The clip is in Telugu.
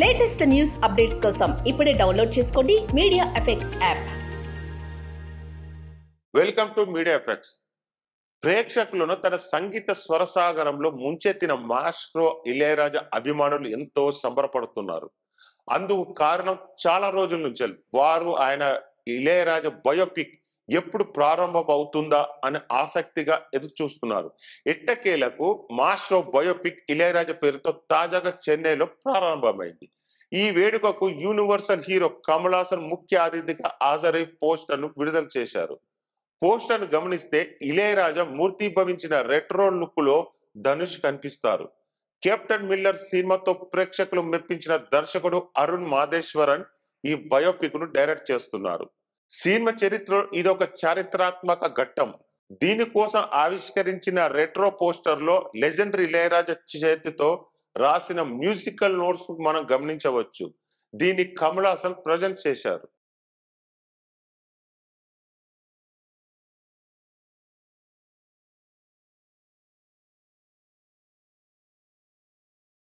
లేటెస్ట్ న్యూస్ అప్డేట్స్ కోసం ఇప్పుడే డౌన్లోడ్ చేసుకోండి media effects app welcome to media effects ప్రేక్షకులను తన సంగీత స్వరసాగరంలో ముంచెత్తిన మాస్ట్రో ఇళయరాజా అభిమానులు ఎంతో సంబరపడుతున్నారు అందుకు కారణం చాలా రోజుల నుంచి వారు ఆయన ఇళయరాజా బయోపిక్ ఎప్పుడు ప్రారంభమవుతుందా అని ఆసక్తిగా ఎదురు చూస్తున్నారు ఎట్టకేలకు మాస్ట్రో బయోపిక్ ఇళయరాజ పేరుతో తాజాగా చెన్నైలో ప్రారంభమైంది ఈ వేడుకకు యూనివర్సల్ హీరో కమల్ హాసన్ ముఖ్య అతిథిగా హాజరై పోస్టర్ను విడుదల చేశారు పోస్టర్ను గమనిస్తే ఇళయరాజా మూర్తిభవించిన రెట్రో లుక్లో ధనుష్ కనిపిస్తారు కెప్టెన్ మిల్లర్ సినిమాతో ప్రేక్షకులు మెప్పించిన దర్శకుడు అరుణ్ మాదేశ్వరన్ ఈ బయోపిక్ ను డైరెక్ట్ చేస్తున్నారు సీమ చరిత్రలో ఇది ఒక చారిత్రాత్మక ఘట్టం దీనికోసం ఆవిష్కరించిన రెట్రో పోస్టర్లో లెజెండరీ ఇళయరాజ చేతితో రాసిన మ్యూజికల్ నోట్స్ మనం గమనించవచ్చు దీన్ని కమల్ హాసన్ ప్రజెంట్ చేశారు